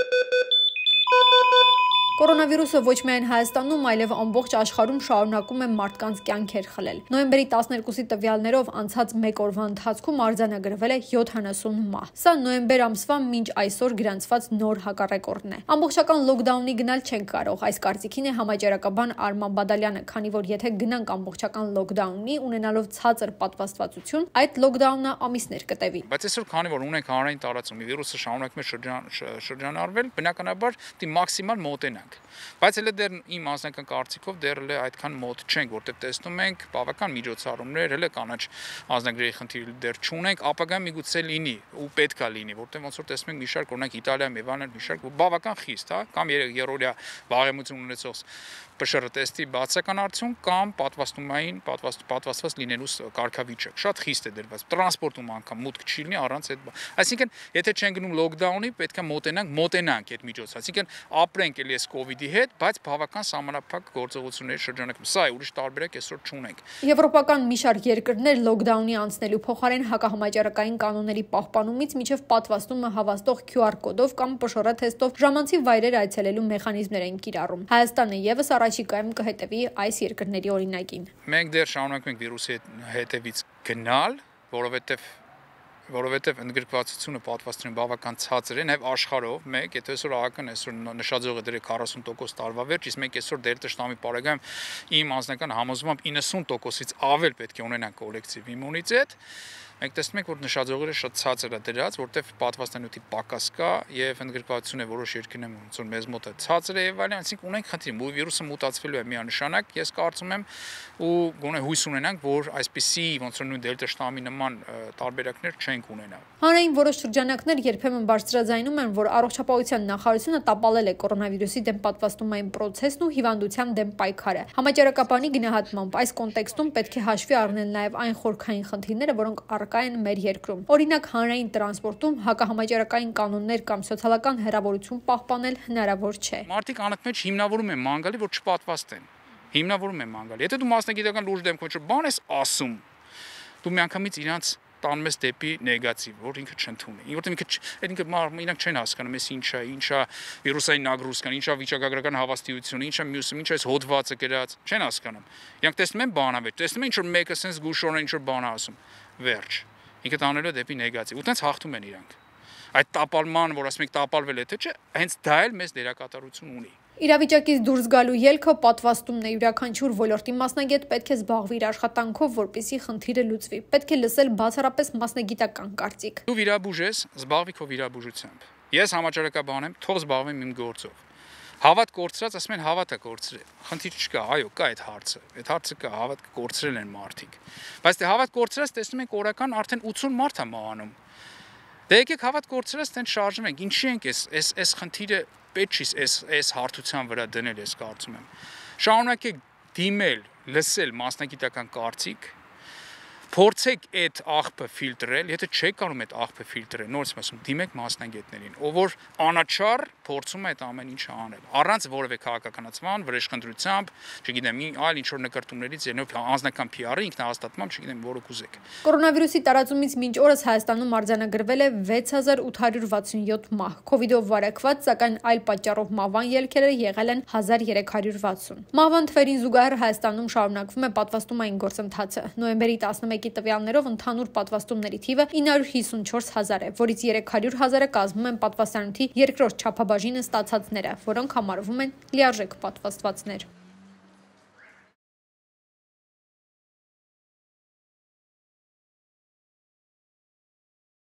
you Կորոնավիրուսը ոչ միայն Հայաստանում, այլև ամբողջ աշխարհում շարունակում է մարդկանց կյանքեր խլել։ Նոյեմբերի 12-ի տվյալներով անցած 1 օրվա ընթացքում արձանագրվել է 70 մահ։ Սա նոյեմբեր ամսվա մինչ այսօր գրանցված նոր հակառեկորդն է։ Ամբողջական լոկդաունի գնալ չեն կարող, այս կարծիքին է համաճարակաբան Արման Բադալյանը, քանի որ եթե գնանք ամբողջական լոկդաունի, ունենալով ցածր պատվաստվածություն, այդ լոկդաունը ամիսներ կտևի։ Բայց այսօր քանի որ ունենք հանրային տարածում, վիրուսը շարունակում է շրջանարվել, բնականաբար դի մաքսիմալ մոտենանք ունենք։ Բայց հենց դեռ իմ անձնական կարծիքով դեռ հենց այդքան մոտ չենք, որտեղ տեսնում ենք բավական միջոցառումներ, հենց կանաչ անձնագրերի խնդիրը դեռ չունենք, ապագա միգուցե լինի ու պետքա լինի, որտեղ ոնց որ տեսնում ենք մի շարք օրինակ Իտալիայում եւ այլն մի շարք բավական խիստ, հա, կամ երրորդյա բարեմություն ունեցող բշռը տեստի բացական արդյունք կամ պատվաստումային պատվաստված լինելու կարգավիճակ։ Շատ խիստ է դրված։ Տրանսպորտում անգամ մուտք չի լինի առանց այդ։ Այսինքն, եթե չեն գնում լոկդաունի, պետքա մոտենանք, մոտենանք այդ միջոց։ Այսինքն, ապրենք էլի այս կ ូវ իդի հետ, բայց բավական համանապակ գործողությունների շրջանակում։ Սա է, ուրիշ տարբերակ այսօր չունենք։ Եվրոպական մի շարք երկրներ լոկդաունի անցնելու փոխարեն հակահամաճարակային կանոնների պահպանումից միջև պատվաստումը հավաստող QR կոդով կամ պշորա թեստով ժամանցի վայրեր այցելելու մեխանիզմներ են կիրառում։ Հայաստանը եւս առաջիկայում կհետևի այս երկրների օրինակին։ Մենք դեռ շարունակում ենք վիրուսի հետևից գնալ, որովհետեւ որովհետև ընդգրկվածությունը պատվաստներն բավական ցածր են, նաև աշխարհով մեկ, եթե այսօր ԱԱԿ-ն այսօր նշաձողը դրի 40% տարվա վերջ, իսկ մենք այսօր դեր տշտամի բարեկայում իմ անձնական համոզմամբ 90%-ից ավել պետք է ունենան կոլեկտիվ իմունիտետ, Մենք տեսնում ենք, որ նշաձողերը շատ ցածր է դրած, որտեղ պատվաստանյութի պակաս կա եւ ընդգրկվածությունը որոշ երկրներում ոնց որ մեզ մոտ է ցածր է եւ այլն, այսինքն ունենք խնդիր, ու վիրուսը մուտացվելու է միանշանակ, ես կարծում եմ ու գոնե հույս ունենանք, որ այսպիսի ոնց որ նույն դելտա շտամի նման տարբերակներ չենք ունենա։ Հանրային որոշ շրջանակներ երբեմն բարձրաձայնում են, որ առողջապահության նախարարությունը տապալել է կորոնավիրուսի դեմ պատվաստումային պրոցեսն ու հիվանդության դեմ պայքարը։ Համաճարակապանի գնահատմամբ այս կոնտեքստում պետք է հաշվի առնել նաեւ այն խորքային խնդիրները, որոնք առ առկա են մեր երկրում։ Օրինակ հանրային տրանսպորտում հակահամաճարակային կանոններ կամ սոցիալական հերավորություն պահպանել հնարավոր չէ։ Մարդիկ անընդհատ մեջ հիմնավորում են մանգալի, որ չպատվաստեն։ Հիմնավորում են մանգալի։ Եթե դու մասնագիտական լուրջ դեմքով չբան ես ասում, դու միանգամից իրանց տանում ես դեպի նեգատիվ, որ ինքը չընդունի։ Որտեղ ինքը այդ ինքը իրանք չեն հասկանում, էս ինչա, ինչա վիրուսային ագրուսկան, ինչա վիճակագրական հավաստիությունը, ինչա մյուսը, ինչա էս հոդվածը գրած, չեն հասկանում։ Իրանք տեսնում են բանավեճ, տեսնում են ինչ որ մեկը sense գուշորեն ինչ որ բան ասում։ Վերջ։ Ինքը տանելու դեպի նեգատիվ։ Ու տենց հաղթում են իրանք այդ տապալման, որ ասում ենք տապալվել է, թե չէ, հենց դա էլ մեզ դերակատարություն ունի։ Իրավիճակից դուրս գալու ելքը պատվաստումն է յուրաքանչյուր ոլորտի մասնագետ պետք է զբաղվի իր աշխատանքով, որպիսի խնդիրը լուծվի։ Պետք է լսել բացառապես մասնագիտական կարծիք։ Դու վիրաբույժ ես, զբաղվի քո վիրաբուժությամբ։ Ես համաճարակաբան եմ, թող զբաղվեմ իմ գործով։ Հավատ կորցրած, ասում են հավատը կորցրել։ Խնդիր չկա, այո, կա այդ հարցը։ Այդ հարցը կա, հավատ կորցրել են մարդիկ։ Բայց դե հավատ կորցրած տեսնում ենք օրական արդեն 80 մարդ է մահանում։ Դե եկեք հավատ կորցրած դեն շարժվենք։ Ինչի ենք էս էս էս խնդիրը պետք չի այս այս հարթության վրա դնել, ես կարծում եմ։ Շարունակեք դիմել, լսել մասնագիտական կարծիք, Փորձեք այդ աղբը ֆիլտրել, եթե չեք անում այդ աղբը ֆիլտրել, նորից եմ ասում, դիմեք մասնագետներին, ով որ անաչար փորձում է այդ ամեն ինչը անել, առանց որևէ քաղաքականացման, վրեժխնդրությամբ, չգիտեմ, այլ ինչ որ նկարտումներից ելնելով անձնական PR-ը ինքնահաստատմամբ, չգիտեմ, որը կուզեք։ Կորոնավիրուսի տարածումից մինչ օրս Հայաստանում արձանագրվել է 6867 մահ։ Կովիդով վարակված, սակայն այլ պատճառով մահվան ելքերը եղել են 1360։ Մահվան թվերին զուգահեռ Հայաստանում շարունակվում է պատվաստումային գործընթացը։ Նոյեմբերի 11 2021-ի տվյալներով ընդհանուր պատվաստումների թիվը 954.000 է, որից 300.000-ը կազմում են պատվաստանյութի երկրորդ չափաբաժինը ստացածները, որոնք համարվում են լիարժեք պատվաստվածներ։